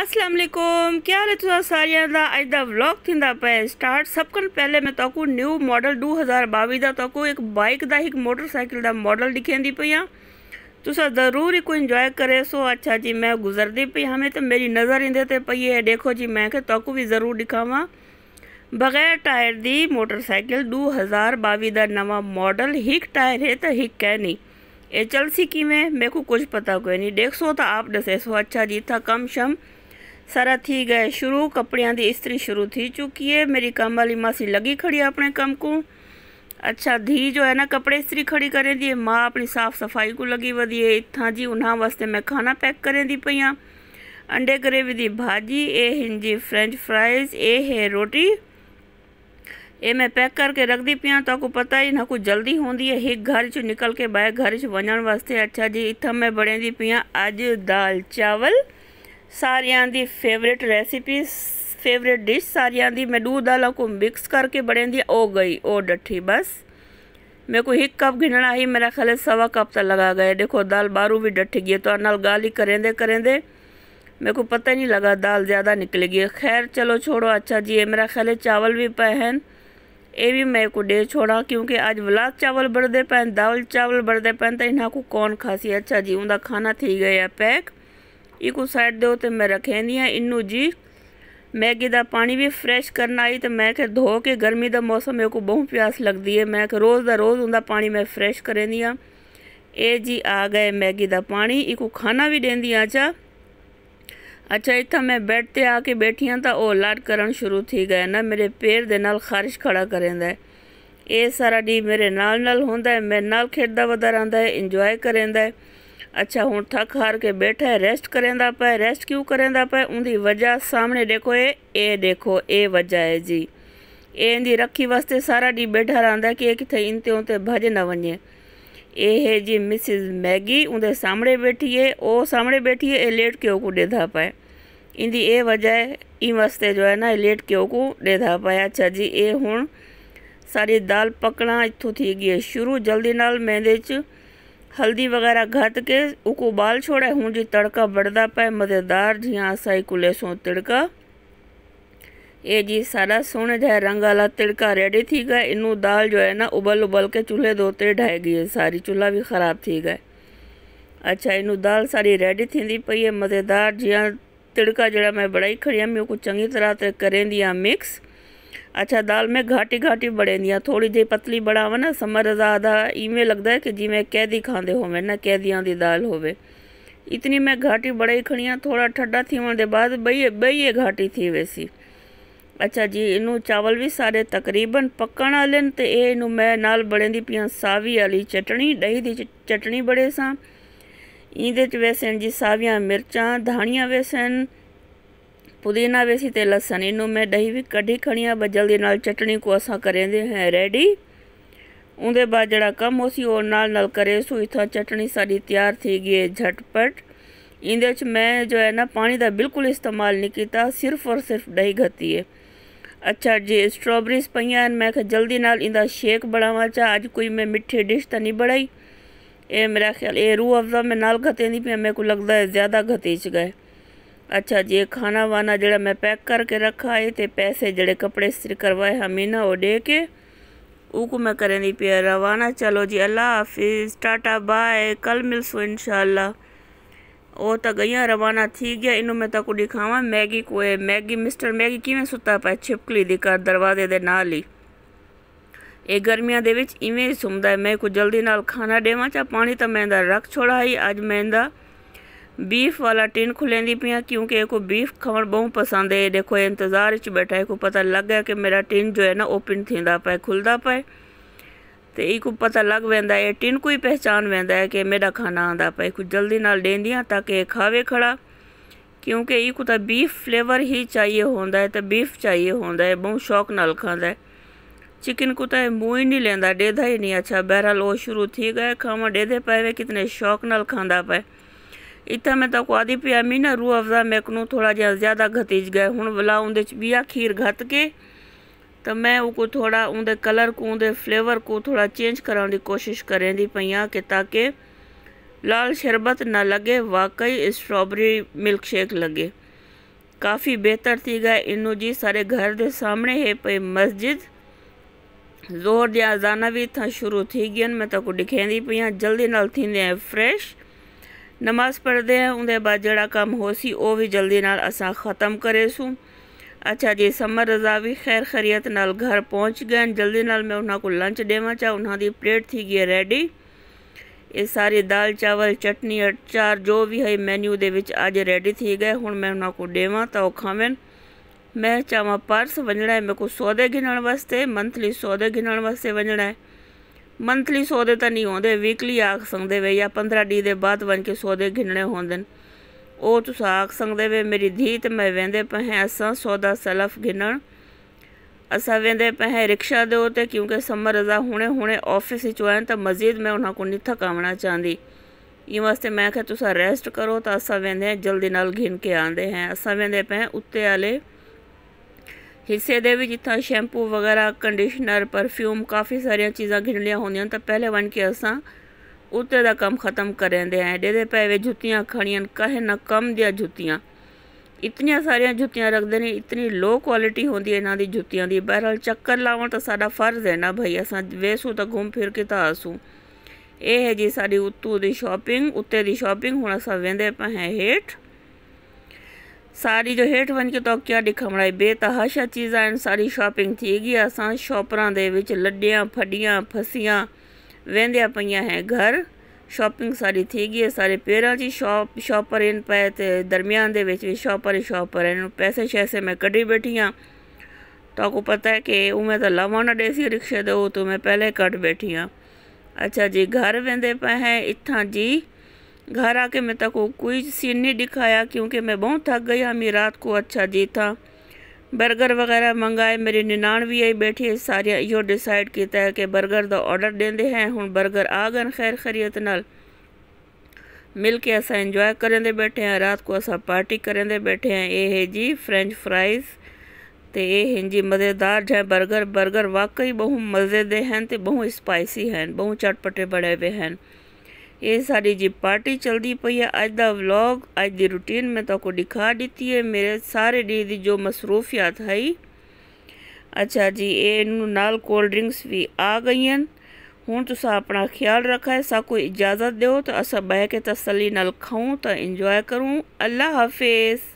আসসালামু আলাইকুম কে আর একটু সারিয়ালা আইদা ব্লগ থিন দা পে স্টার্ট সবকন পহলে মে তাকু নিউ মডেল 2022 দা তাকু এক বাইক দা এক মোটরসাইকেল দা মডেল দিখেন দি পিয়া তুসা জরুর ইকো এনজয় করে সো আচ্ছা জি মে গুজারদি পে হামে তে meri नजर इनदे ते पिए देखो जी मैं के তাকু ভি জরুর দিখাওয়া बगैर टायर दी मोटरसाइकिल 2022 দা নওয়া মডেল হিক टायर হে তা হিক নে এ চলসি কিਵੇਂ মেকো কুছ pata কোয়নি দেখসো তা আপ নেসো আচ্ছা জি তা কম শম सारा સારા થઈ शुरू कपड़िया की ઇસ્ત્રી शुरू थी चुकी है मेरी काम वाली मासी लगी खड़ी अपने काम को अच्छा धी जो है ना कपड़े इस्त्री खड़ी करें दी माँ अपनी साफ़ सफाई को लगी वही है इतना जी उन्हें वास्ते मैं खाना पैक करें दी पी हाँ अंडे ग्रेवी की भाजी ए हिंजी फ्रेंच फ्राइज ए है रोटी ये मैं पैक करके रख दी पियाँ तो आपको पता ही ना कुछ जल्दी होंगी है एक घर चो निकल के बाहर घर चो वास्ते अच्छा जी इतना मैं बने दी पियाँ अज दाल चावल सारिया ਦੀ फेवरेट रेसिपी फेवरेट डिश सारिया की मैं दूध ਵਾਲਾ को मिक्स करके बड़े दी ਉਹ गई ਉਹ ਡੱਠੀ बस मेरे को एक कप गिनना ही मेरा ख्याल सवा कप तक लगा गए देखो दाल बारू भी डट गई तो नाल गाल ही करेंदे करेंदे मेरे को पता ही नहीं लगा दाल ज़्यादा निकल गई खैर चलो छोड़ो अच्छा जी ये मेरा ख्याल चावल भी पे हैं ये भी मेरे को दे छोड़ा क्योंकि आज वलाद चावल बढ़ते पैन दाल चावल बढ़ते पैन तो इन्हों को कौन खासी अच्छा जी उनका खाना थी गया पैक ਇੱਕੋ ਸਾਈਡ ਦੇ ਉੱਤੇ ਮੈਂ ਆ ਇਹਨੂੰ ਜੀ ਮੈਗੀ ਦਾ ਪਾਣੀ ਵੀ ਫਰੈਸ਼ ਕਰਨ ਆਈ ਤੇ ਮੈਂ ਕਿ ਧੋ ਕੇ ਗਰਮੀ ਦਾ ਮੌਸਮ ਮੇਰੇ ਕੋ ਬਹੁਤ ਪਿਆਸ ਲੱਗਦੀ ਹੈ ਮੈਂ ਕਿ ਰੋਜ਼ ਦਾ ਰੋਜ਼ ਹੁੰਦਾ ਪਾਣੀ ਮੈਂ ਫਰੈਸ਼ ਕਰੇਂਦੀ ਆ ਇਹ ਜੀ ਆ ਗਏ ਮੈਗੀ ਦਾ ਪਾਣੀ ਇੱਕੋ ਖਾਣਾ ਵੀ ਦੇਂਦੀ ਆ ਚਾ ਅੱਛਾ ਇੱਥੇ ਮੈਂ ਬੈੱਡ ਤੇ ਆ ਕੇ ਬੈਠੀਆਂ ਤਾਂ ਉਹ ਲੜ ਕਰਨ ਸ਼ੁਰੂ ਥੀ ਗਏ ਨਾ ਮੇਰੇ ਪੈਰ ਦੇ ਨਾਲ ਖਾਰਿਸ਼ ਖੜਾ ਕਰੇਂਦਾ ਇਹ ਸਾਰਾ ਡੀ ਮੇਰੇ ਨਾਲ ਨਾਲ ਹੁੰਦਾ ਹੈ ਮੇਰੇ ਨਾਲ ਖੇਡਦਾ ਵਦਾ ਰਹਿੰਦਾ ਹੈ ਇੰਜੋਏ ਕਰੇਂਦਾ ਹੈ अच्छा हूँ थक हार के बैठा है रेस्ट करेंदा पे रेस्ट क्यों करेंदा ਪਿਆ ਉਹਦੀ ਵਜ੍ਹਾ ਸਾਹਮਣੇ ਦੇਖੋ ਇਹ ਇਹ ਦੇਖੋ ਇਹ ਵਜ੍ਹਾ ਹੈ ਜੀ ਇਹ ਇਹਦੀ ਰੱਖੀ ਵਾਸਤੇ ਸਾਰਾ ਦੀ ਬੈਠਾ ਰਹਿੰਦਾ ਕਿ ਇਹ ਕਿਥੇ ਇੰਤੇ ਉਤੇ ਭਜ ਨਾ ਵਣੇ ਇਹ ਹੈ ਜੀ ਮਿਸਿਸ ਮੈਗੀ ਉਹਦੇ ਸਾਹਮਣੇ ਬੈਠੀ ਹੈ ਉਹ ਸਾਹਮਣੇ ਬੈਠੀ ਹੈ ਇਹ ਲੇਟ ਕਿਉਂ ਕੋ ਦੇਦਾ ਪਿਆ ਇੰਦੀ ਇਹ ਵਜ੍ਹਾ ਹੈ ਇਹ ਵਾਸਤੇ ਜੋ ਹੈ ਨਾ ਇਹ ਲੇਟ ਕਿਉਂ ਕੋ ਦੇਦਾ ਪਿਆ ਅੱਛਾ ਜੀ ਇਹ ਹੁਣ ਸਾਰੀ ਦਾਲ ਪਕਣਾ ਇੱਥੋਂ ਥੀ ਗਈ ਸ਼ੁਰੂ ਜਲਦੀ ਨਾਲ ਮੈਂ ਦੇ ਚ हल्दी वगैरह घत के उको उबाल छोड़े हूँ जी तड़का बढ़ता पाए मज़ेदार जियां असाई कुले सो तिड़का ये जी सारा सोने जहा रंग वाला तिड़का रेडी थी गए इनू दाल जो है ना उबल उबल के चूल्हे धोते ढह गई है सारी चूल्हा भी ख़राब थी गए अच्छा इनू दाल सारी रेडी थी पई है मज़ेदार जियां तिड़का जड़ा मैं बड़ाई खड़ी हुयमि चंगी तरह से करें दी मिक्स ਅੱਛਾ ਦਾਲ ਮੈਂ ਘਾਟੀ ਘਾਟੀ ਬੜੇਂਦੀ ਥੋੜੀ ਜਿਹੀ ਪਤਲੀ ਬੜਾਵਾਂ ਨਾ ਸਮਰ ਜ਼ਿਆਦਾ ਇਵੇਂ ਲੱਗਦਾ ਕਿ ਜਿਵੇਂ ਕੈਦੀ ਖਾਂਦੇ ਹੋਵੇ ਨਾ ਕੈਦੀਆਂ ਦੀ ਦਾਲ ਹੋਵੇ ਇਤਨੀ ਮੈਂ ਘਾਟੀ बड़ाई ਖਣੀਆਂ ਥੋੜਾ ਠੱਡਾ ठॾा थी वञण जे बाद ॿई ॿई घाटी थी वेसी अच्छा जी ਇਹਨੂੰ ਚਾਵਲ ਵੀ ਸਾਰੇ ਤਕਰੀਬਨ ਪੱਕਣ ਵਾਲੇ ਨੇ ਤੇ ਇਹ ਇਹਨੂੰ ਮੈਂ ਨਾਲ ਬੜੇਂਦੀ ਪੀਆਂ ਸਾਵੀ ਵਾਲੀ ਚਟਣੀ ਦਹੀਂ ਦੀ ਚਟਣੀ ਬੜੇ ਸਾਂ ਇਹਦੇ ਚ ਵੈਸੇ ਜੀ ਸਾਵੀਆਂ ਮਿਰਚਾਂ ਧਾਣੀਆਂ ਵੈਸਣ ਪੁਦੀਨਾ ਵੇਸੀ ਤੇ ते लहसुन ਮੈਂ दही ਵੀ ਕੱਢੀ ਖਣੀਆਂ ਬੱਜਲ ਦੇ ਨਾਲ ਚਟਣੀ ਕੋ ਅਸਾਂ करेंदे हैं ਰੈਡੀ ਉਹਦੇ ਬਾਅਦ ਜਿਹੜਾ ਕੰਮ ਉਸੀ ਉਹ ਨਾਲ ਨਾਲ ਕਰੇ ਸੋ ਇਥਾਂ ਚਟਣੀ ਸਾਡੀ ਤਿਆਰ ਥੀ ਗਈ ਝਟਪਟ ਇਹਦੇ ਵਿੱਚ ਮੈਂ ਜੋ ਹੈ ਨਾ ਪਾਣੀ ਦਾ ਬਿਲਕੁਲ ਇਸਤੇਮਾਲ ਨਹੀਂ ਕੀਤਾ ਸਿਰਫ ਔਰ ਸਿਰਫ ਦਹੀਂ ਘਤੀ ਹੈ ਅੱਛਾ ਜੀ ਸਟ੍ਰਾਬਰੀਜ਼ ਪਈਆਂ ਮੈਂ ਕਿ ਜਲਦੀ ਨਾਲ ਇਹਦਾ ਸ਼ੇਕ ਬਣਾਵਾਂ ਚਾ ਅੱਜ ਕੋਈ ਮੈਂ ਮਿੱਠੇ ਡਿਸ਼ ਤਾਂ ਨਹੀਂ ਬਣਾਈ ਇਹ ਮੇਰਾ ਖਿਆਲ ਇਹ ਰੂਹ ਅਫਜ਼ਾ ਮੈਂ ਨਾਲ ਘਤੇ ਨਹੀਂ ਪਈ ਮੈਨੂੰ ਲੱਗਦਾ ਹੈ ਜ਼ਿਆਦਾ ਘਤੇ ਚ ਗਏ ਅੱਛਾ अच्छा जी ये खाना वाना जरा मैं पैक करके रखा है तो पैसे जड़े कपड़े स्त्री ਉਹ ਦੇ ਕੇ ਉਹ ਕੋ ਮੈਂ ਕਰਨ ਦੀ ਪਿਆ ਰਵਾਨਾ ਚਲੋ ਜੀ ਅੱਲਾ ਹਾਫਿਜ਼ ਟਾਟਾ ਬਾਏ ਕੱਲ ਮਿਲਸੋ ਇਨਸ਼ਾਅੱਲਾ ਉਹ ਤਾਂ ਗਈਆਂ ਰਵਾਨਾ ਥੀ ਗਿਆ ਇਹਨੂੰ ਮੈਂ ਤਾਂ ਕੋ ਦਿਖਾਵਾਂ ਮੈਗੀ ਕੋਏ ਮੈਗੀ ਮਿਸਟਰ ਮੈਗੀ ਕਿਵੇਂ ਸੁੱਤਾ ਪਿਆ ਛਿਪਕਲੀ ਦੇ ਕਰ ਦਰਵਾਜ਼ੇ ਦੇ ਨਾਲ ਹੀ ਇਹ ਗਰਮੀਆਂ ਦੇ ਵਿੱਚ ਇਵੇਂ ਹੀ ਸੁੰਦਾ ਮੈਂ ਕੋ ਜਲਦੀ ਨਾਲ ਖਾਣਾ ਦੇਵਾਂ ਚਾ ਪਾਣੀ ਤਾਂ ਮੈਂ ਦਾ ਰੱਖ ਛੋੜਾ ਹੀ ਅੱਜ ਮੈਂ ਦਾ बीफ वाला टिन खुलेंदी पिया क्योंकि एक बीफ खवण बहुत पसंद है देखो इंतज़ार च बैठा है को पता लग गया कि मेरा टिन जो है ना ओपन थींदा पाए खुलदा पाए तो एक पता लग वेंदा है टिन को ही पहचान वेंदा है कि मेरा खाना आंदा पाए कुछ जल्दी नाल डेंदियाँ ताकि खावे खड़ा क्योंकि एक तो बीफ फ्लेवर ही चाहिए होंदा है तो बीफ चाहिए होंदा है बहुत शौक नाल खांदा है चिकन को तो मुँह ही नहीं लेंदा डेदा ही नहीं अच्छा बहरहाल वो शुरू थी गए खावा डेदे पाए कितने शौक नाल खांदा पाए ਇੱਥੇ ਮੈਂ ਤਾਂ ਕੁਆਦੀ ਪਿਆ ਮੀ ਨਾ ਰੂਹ ਅਫਜ਼ਾ ਮੈਂ ਨੂੰ ਥੋੜਾ ਜਿਹਾ ਜ਼ਿਆਦਾ ਘਤੀਜ ਗਏ ਹੁਣ ਬਲਾ ਉਹਦੇ ਚ ਵੀ ਆ ਖੀਰ ਘਤ ਕੇ ਤਾਂ ਮੈਂ ਉਹ ਕੋ ਥੋੜਾ ਉਹਦੇ ਕਲਰ ਕੋ ਉਹਦੇ ਫਲੇਵਰ ਕੋ ਥੋੜਾ ਚੇਂਜ ਕਰਾਉਣ ਦੀ ਕੋਸ਼ਿਸ਼ ਕਰਾਂ ਦੀ ਪਈਆਂ ਕਿ ਤਾਂ ਕਿ ਲਾਲ ਸ਼ਰਬਤ ਨਾ ਲੱਗੇ ਵਾਕਈ ਸਟ੍ਰਾਬਰੀ ਮਿਲਕ ਸ਼ੇਕ ਲੱਗੇ ਕਾਫੀ ਬਿਹਤਰ ਸੀ ਗਏ ਇਹਨੂੰ ਜੀ ਸਾਰੇ ਘਰ ਦੇ ਸਾਹਮਣੇ ਹੈ ਪਈ ਮਸਜਿਦ ਜ਼ੋਰ ਦੀ ਅਜ਼ਾਨਾ ਵੀ ਤਾਂ ਸ਼ੁਰੂ ਥੀ ਗਿਆ ਮੈਂ ਤਾਂ ਕੋ ਦਿਖੇਂਦੀ ਪਈਆਂ ਜਲਦੀ ਨਾਲ ਥਿੰਦੇ ਫਰੈਸ਼ ਨਮਾਜ਼ ਪੜਦੇ ਉਹਦੇ ਬਾਅਦ ਜਿਹੜਾ ਕੰਮ ਹੋ ਸੀ ਉਹ ਵੀ ਜਲਦੀ ਨਾਲ ਅਸਾਂ ਖਤਮ ਕਰੇ ਸੂ ਅੱਛਾ ਜੀ ਸਮਰ ਰਜ਼ਾ ਵੀ ਖੈਰ ਖਰੀਅਤ ਨਾਲ ਘਰ ਪਹੁੰਚ ਗਏ ਜਲਦੀ ਨਾਲ ਮੈਂ ਉਹਨਾਂ ਨੂੰ ਲੰਚ ਦੇਵਾਂ ਚਾ ਉਹਨਾਂ ਦੀ ਪਲੇਟ ਥੀ ਗਈ ਰੈਡੀ ਇਹ ਸਾਰੇ ਦਾਲ ਚਾਵਲ ਚਟਨੀ ਅਚਾਰ ਜੋ ਵੀ ਹੈ ਮੈਨੂ ਦੇ ਵਿੱਚ ਅੱਜ ਰੈਡੀ ਥੀ ਗਏ ਹੁਣ ਮੈਂ ਉਹਨਾਂ ਨੂੰ ਦੇਵਾਂ ਤਾਂ ਉਹ ਖਾਵਣ ਮੈਂ ਚਾਹਾਂ ਪਰਸ ਵੰਜਣਾ ਹੈ ਮੇਰੇ ਕੋ ਸੌਦੇ ਗਿਣਨ ਵਾਸਤੇ ਮੰਥਲੀ ਸੌਦੇ ਗਿਣਨ ਵਾਸਤੇ ਵੰਜਣਾ ਹੈ ਮੰਥਲੀ ਸੌਦੇ ਤਾਂ ਨਹੀਂ होंगे ਵੀਕਲੀ ਆਖ सकते वे 15 ਡੀ ਦੇ ਬਾਅਦ ਬਣ ਕੇ ਸੌਦੇ सौदे गिनने होंगे ਉਹ ਤੁਸੀਂ ਆਖ ਸੰਗਦੇ ਵੇ ਮੇਰੀ ਧੀ ਤੇ ਮੈਂ ਵੇਂਦੇ ਪਏ ਅਸਾਂ ਸੌਦਾ ਸਲਫ ਗਿਨਣ ਅਸਾਂ ਵੇਂਦੇ ਪਏ ਰਿਕਸ਼ਾ ਦੇ ਉਤੇ ਕਿਉਂਕਿ ਸਮਰ ਰਜ਼ਾ ਹੁਣੇ ਹੁਣੇ ਆਫਿਸ ਵਿੱਚ ਆਇਆ ਤਾਂ ਮਜ਼ੀਦ ਮੈਂ ਉਹਨਾਂ ਕੋ ਨਹੀਂ ਥਕਾਉਣਾ ਚਾਹੁੰਦੀ ਇਹ ਵਾਸਤੇ ਮੈਂ ਕਿਹਾ ਤੁਸੀਂ ਰੈਸਟ ਕਰੋ ਤਾਂ ਅਸਾਂ ਵੇਂਦੇ ਜਲਦੀ ਨਾਲ ਗਿਣ ਕੇ ਆਂਦੇ ਹਾਂ ਅਸਾਂ ਵੇਂਦੇ ਪਏ ਉੱਤੇ ਵਾਲੇ ਹਿੱਸੇ ਦੇ ਵੀ ਜਿੱਥਾ ਸ਼ੈਂਪੂ ਵਗੈਰਾ ਕੰਡੀਸ਼ਨਰ ਪਰਫਿਊਮ ਕਾਫੀ ਸਾਰੀਆਂ ਚੀਜ਼ਾਂ ਲਿਆ ਹੁੰਦੀਆਂ ਤਾਂ ਪਹਿਲੇ ਵਨ ਕੇ ਅਸਾਂ ਉੱਤੇ ਦਾ ਕੰਮ ਖਤਮ ਕਰਦੇ ਆਂ ਇਹਦੇ ਦੇ ਪੈਵੇ ਜੁੱਤੀਆਂ ਖਣੀਆਂ ਕਹੇ ਨਾ ਕਮ ਦੀਆਂ ਜੁੱਤੀਆਂ ਇਤਨੀਆਂ ਸਾਰੀਆਂ ਜੁੱਤੀਆਂ ਰੱਖਦੇ ਨੇ ਇਤਨੀ ਲੋ ਕੁਆਲਿਟੀ ਹੁੰਦੀ ਹੈ ਇਹਨਾਂ ਦੀ ਜੁੱਤੀਆਂ ਦੀ ਬਹਿਰਲ ਚੱਕਰ ਲਾਉਣ ਤਾਂ ਸਾਡਾ ਫਰਜ਼ ਹੈ ਨਾ ਭਈ ਅਸਾਂ ਵੇਸੂ ਤਾਂ ਘੁੰਮ ਫਿਰ ਕੇ ਤਾਂ ਆਸੂ ਇਹ ਹੈ ਜੀ ਸਾਡੀ ਉੱਤੂ ਦੀ ਸ਼ਾਪਿੰਗ ਉੱਤੇ ਦੀ ਸ਼ਾਪਿੰਗ ਹੁਣ ਅਸਾਂ ਵੇਂਦੇ ਪਏ ਹਾਂ ਹੇਠ सारी जो हेठ ਵੰਜ के ਤੌਕਿਆ तो क्या ਖਮੜਾਈ ਬੇਤਹਾਸ਼ਾ ਚੀਜ਼ਾਂ ਸਾਰੀ ਸ਼ਾਪਿੰਗ ਥੀ ਗਈ ਅਸਾਂ ਸ਼ਾਪਰਾਂ ਦੇ ਵਿੱਚ ਲੱਡੀਆਂ ਫੱਡੀਆਂ ਫਸੀਆਂ वेंदिया पई घर शॉपिंग सारी थी गई सारे पेर जी शॉप शॉपर इन पे तो दरमियान के बिच भी शॉपर ही शॉपर इन पैसे शैसे मैं कड़ी बैठी हाँ तो को पता है कि वो मैं तो लवा ना दे रिक्शे दो तो मैं पहले कट बैठी हाँ अच्छा जी घर वेंदे पे हैं इतना जी घर आके मैं तक कोई सीन नहीं दिखाया क्योंकि मैं बहुत थक गई हमें हाँ, रात को अच्छा जी था बर्गर वगैरह मंगाए मेरी निनान भी आई बैठी है सारे यो डिसाइड किया है कि बर्गर का ऑर्डर देंदे हैं हूँ बर्गर आ गए खैर खरीत न मिल के असा इंजॉय करें दे बैठे हैं रात को असा पार्टी दे बैठे हैं ये है जी फ्रेंच फ्राइज़ तो ये हैं जी मज़ेदार जो बर्गर बर्गर वाकई बहुत मज़े हैं तो बहुत स्पाइसी हैं बहुत चटपटे बड़े हुए हैं ਇਹ ਸਾਡੀ ਜੀ ਪਾਰਟੀ ਚਲਦੀ ਪਈ ਹੈ ਅੱਜ ਦਾ ਵਲੌਗ ਅੱਜ ਦੀ ਰੁਟੀਨ ਮੈਂ ਤੁਹਾਨੂੰ ਦਿਖਾ ਦਿੱਤੀ ਹੈ ਮੇਰੇ ਸਾਰੇ ਡੇ ਦੀ ਜੋ ਮਸਰੂਫੀਅਤ ਹੈ ਅੱਛਾ ਜੀ ਇਹ ਨੂੰ ਨਾਲ ਕੋਲਡ ਡਰਿੰਕਸ ਵੀ ਆ ਗਈਆਂ ਹੁਣ ਤੁਸੀਂ ਆਪਣਾ ਖਿਆਲ ਰੱਖਾ ਸਾ ਕੋਈ ਇਜਾਜ਼ਤ ਦਿਓ ਤਾਂ ਅਸਾਂ ਬਹਿ ਕੇ ਤਸੱਲੀ ਨਾਲ ਖਾਉਂ ਤਾਂ ਇੰਜੋਏ ਕਰੂੰ ਅੱਲਾ ਹਾਫਿਜ਼